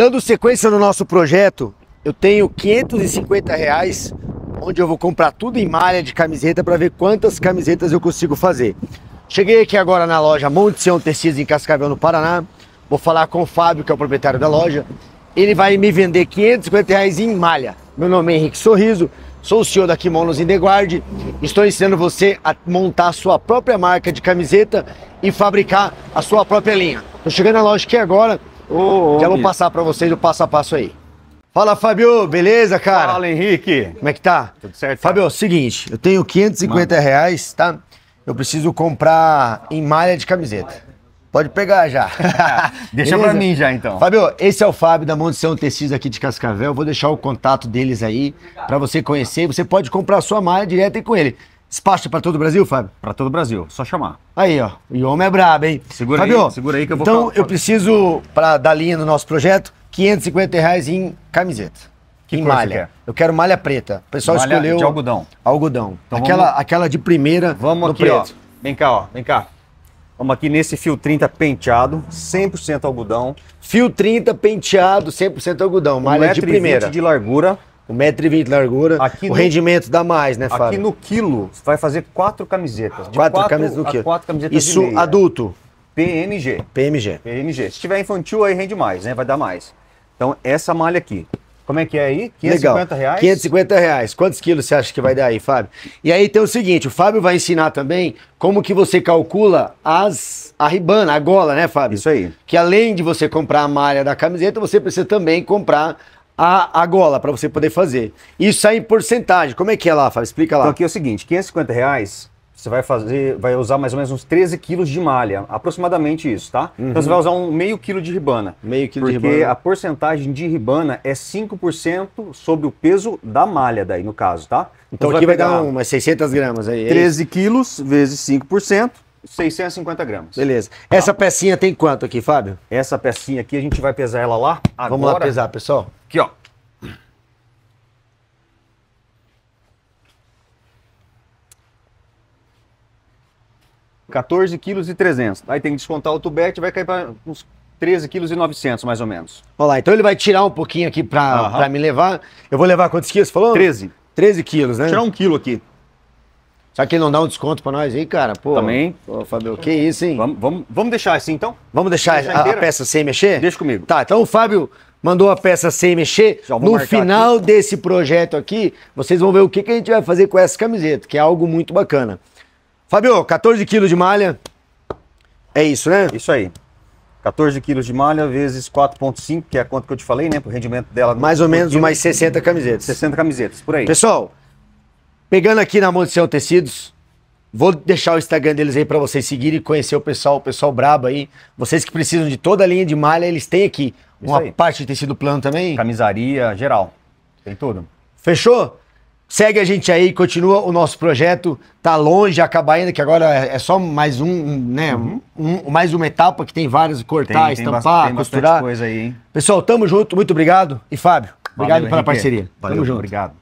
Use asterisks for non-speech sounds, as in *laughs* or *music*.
Dando sequência no nosso projeto, eu tenho 550 reais, onde eu vou comprar tudo em malha de camiseta para ver quantas camisetas eu consigo fazer. Cheguei aqui agora na loja Monte Sião Tecidos em Cascavel, no Paraná. Vou falar com o Fábio, que é o proprietário da loja. Ele vai me vender 550 reais em malha. Meu nome é Henrique Sorriso, sou o CEO da Kimonos in the Guard. Estou ensinando você a montar a sua própria marca de camiseta e fabricar a sua própria linha. Estou chegando na loja aqui agora Oh, Já vou passar para vocês o passo a passo aí. Fala, Fabio, beleza, cara? Fala, Henrique. Como é que tá? Tudo certo. Fabio, é o seguinte, eu tenho 550 Mano. reais, tá? Eu preciso comprar em malha de camiseta. Pode pegar já. *laughs* Deixa para mim já então. Fábio, esse é o Fábio da Mondição Tecidos aqui de Cascavel. Vou deixar o contato deles aí para você conhecer. Você pode comprar sua malha direto com ele. Despacha para todo o Brasil, Fábio? Para todo o Brasil, só chamar. Aí, ó. O homem é brabo, hein? Segura Fábio, aí, segura aí que eu vou Então, falar. eu preciso, para dar linha no nosso projeto, 550 reais em camiseta. Que em malha. É? Eu quero malha preta. O pessoal malha escolheu. De algodão. Algodão. Então aquela, vamos... aquela de primeira. Vamos aqui, preto. ó. Vem cá, ó. Vem cá. Vamos aqui nesse fio 30 penteado, 100% algodão. Fio 30 penteado, 100% algodão, malha de primeira. de largura, 1,20m de largura. Aqui o no, rendimento dá mais, né, Fábio? Aqui no quilo, você vai fazer quatro camisetas. De quatro, quatro camisetas no quilo. Quatro camisetas Isso adulto. PMG PMG. PMG Se tiver infantil, aí rende mais, né? Vai dar mais. Então, essa malha aqui. Como é que é aí? 550 Legal. reais? 550 reais. Quantos quilos você acha que vai dar aí, Fábio? E aí tem o seguinte, o Fábio vai ensinar também como que você calcula as, a ribana, a gola, né, Fábio? Isso aí. Que além de você comprar a malha da camiseta, você precisa também comprar a, a gola para você poder fazer. Isso aí em porcentagem. Como é que é lá, Fábio? Explica lá. Então aqui é o seguinte, 550 reais, você vai fazer, vai usar mais ou menos uns 13 quilos de malha, aproximadamente isso, tá? Então, uhum. Então você vai usar um meio quilo de ribana. Meio quilo de ribana. Porque a porcentagem de ribana é 5% sobre o peso da malha daí, no caso, tá? Então, então aqui vai, vai dar umas 600 gramas aí. 13 é quilos vezes 5%. 650 gramas. Beleza. Tá? Essa pecinha tem quanto aqui, Fábio? Essa pecinha aqui a gente vai pesar ela lá. Agora. Vamos lá pesar, pessoal. Aqui, ó. quatorze quilos e trezentos. Aí tem que descontar o tubete, vai cair para uns 13 quilos e mais ou menos. Olha lá, então ele vai tirar um pouquinho aqui para uhum. Pra me levar. Eu vou levar quantos quilos, falou? 13. 13 quilos, né? tirar um quilo aqui. Será que ele não dá um desconto para nós aí, cara? Pô, Também. Pô, Fábio, que isso, hein? Vamos, vamos, vamos deixar assim, então? Vamos deixar, deixar a, a, peça sem mexer? Deixa comigo. Tá, então o Fábio mandou a peça sem mexer. No final aqui. desse projeto aqui, vocês vão ver o que, que a gente vai fazer com essa camiseta, que é algo muito bacana. Fabio, 14 quilos de malha. É isso, né? Isso aí. 14 quilos de malha vezes 4,5, que é a conta que eu te falei, né? Pro rendimento dela. Mais ou menos umas 60 camisetas. 60 camisetas, por aí. Pessoal, pegando aqui na Monte Céu Tecidos, Vou deixar o Instagram deles aí para vocês seguirem e conhecer o pessoal, o pessoal brabo aí. Vocês que precisam de toda a linha de malha, eles têm aqui. Isso uma aí. parte de tecido plano também? Camisaria, geral. Tem tudo. Fechou? Segue a gente aí, continua o nosso projeto. Tá longe, acabar ainda, que agora é só mais um, né? Uhum. Um, mais uma etapa que tem várias, cortar, tem, estampar, tem costurar. Coisa aí, hein? Pessoal, tamo junto, muito obrigado. E Fábio, obrigado pela Henrique. parceria. Valeu, tamo junto. Obrigado.